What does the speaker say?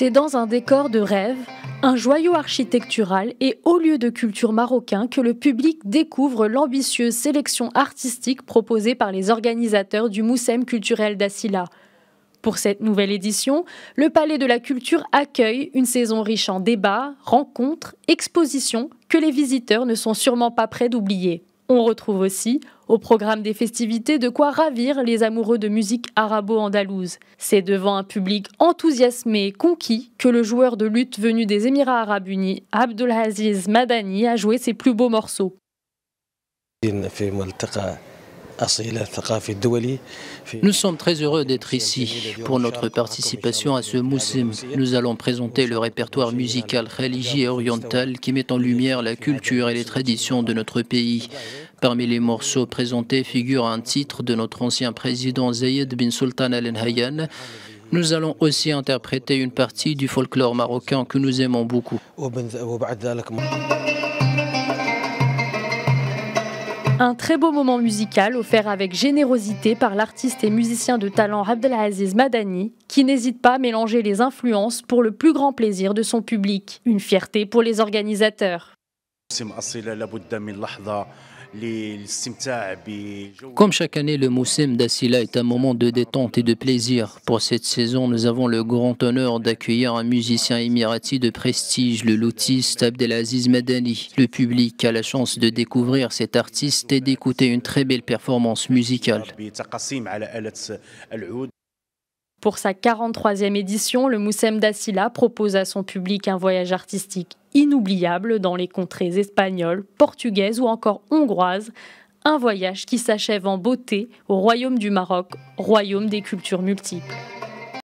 C'est dans un décor de rêve, un joyau architectural et haut lieu de culture marocain que le public découvre l'ambitieuse sélection artistique proposée par les organisateurs du Moussem culturel d'Assila. Pour cette nouvelle édition, le Palais de la Culture accueille une saison riche en débats, rencontres, expositions que les visiteurs ne sont sûrement pas prêts d'oublier. On retrouve aussi au programme des festivités de quoi ravir les amoureux de musique arabo-andalouse. C'est devant un public enthousiasmé et conquis que le joueur de lutte venu des Émirats arabes unis, Abdelaziz Madani, a joué ses plus beaux morceaux. Nous sommes très heureux d'être ici pour notre participation à ce Moussim. Nous allons présenter le répertoire musical religieux et oriental qui met en lumière la culture et les traditions de notre pays. Parmi les morceaux présentés figure un titre de notre ancien président Zayed bin Sultan Al Nahyan. Nous allons aussi interpréter une partie du folklore marocain que nous aimons beaucoup. Un très beau moment musical offert avec générosité par l'artiste et musicien de talent Abdelaziz Madani, qui n'hésite pas à mélanger les influences pour le plus grand plaisir de son public. Une fierté pour les organisateurs. Comme chaque année, le Moussem d'Assila est un moment de détente et de plaisir. Pour cette saison, nous avons le grand honneur d'accueillir un musicien émirati de prestige, le loutiste Abdelaziz Madani. Le public a la chance de découvrir cet artiste et d'écouter une très belle performance musicale. Pour sa 43e édition, le Moussem d'Assila propose à son public un voyage artistique inoubliable dans les contrées espagnoles, portugaises ou encore hongroises, un voyage qui s'achève en beauté au royaume du Maroc, royaume des cultures multiples.